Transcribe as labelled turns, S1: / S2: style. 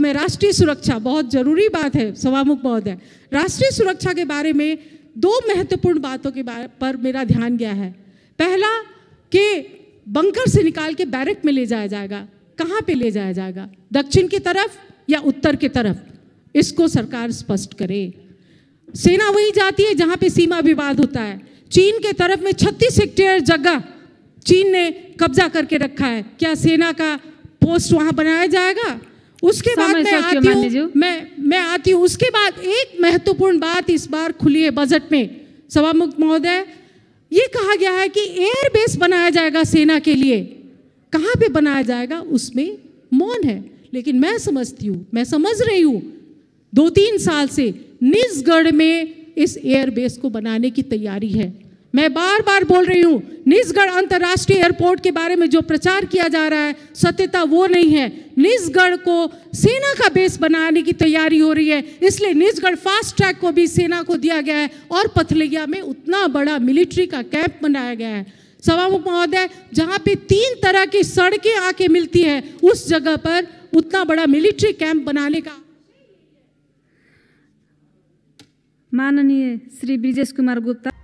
S1: मैं राष्ट्रीय सुरक्षा बहुत जरूरी बात है सभामुख महोदय राष्ट्रीय सुरक्षा के बारे में दो महत्वपूर्ण बातों के बारे पर मेरा ध्यान गया है पहला कि बंकर से निकाल के बैरक में ले जाया जाएगा कहाँ पे ले जाया जाएगा दक्षिण की तरफ या उत्तर की तरफ इसको सरकार स्पष्ट करे सेना वही जाती है जहाँ पे सीमा विवाद होता है चीन के तरफ में छत्तीस हेक्टेयर जगह चीन ने कब्जा करके रखा है क्या सेना का पोस्ट वहाँ बनाया जाएगा उसके बाद मैं आती हूँ मैं मैं आती हूँ उसके बाद एक महत्वपूर्ण बात इस बार खुली है बजट में सभामुख महोदय ये कहा गया है कि एयर बेस बनाया जाएगा सेना के लिए कहाँ पे बनाया जाएगा उसमें मौन है लेकिन मैं समझती हूँ मैं समझ रही हूँ दो तीन साल से निजगढ़ में इस एयरबेस को बनाने की तैयारी है मैं बार बार बोल रही हूँ निजगढ़ अंतर्राष्ट्रीय एयरपोर्ट के बारे में जो प्रचार किया जा रहा है सत्यता वो नहीं है निजगढ़ को सेना का बेस बनाने की तैयारी हो रही है इसलिए निजगढ़ फास्ट ट्रैक को भी सेना को दिया गया है और पथलिया में उतना बड़ा मिलिट्री का कैंप बनाया गया है सभामुख महोदय जहाँ पे तीन तरह की सड़कें आके मिलती है उस जगह पर उतना बड़ा मिलिट्री कैंप बनाने का
S2: माननीय श्री ब्रिजेश कुमार गुप्ता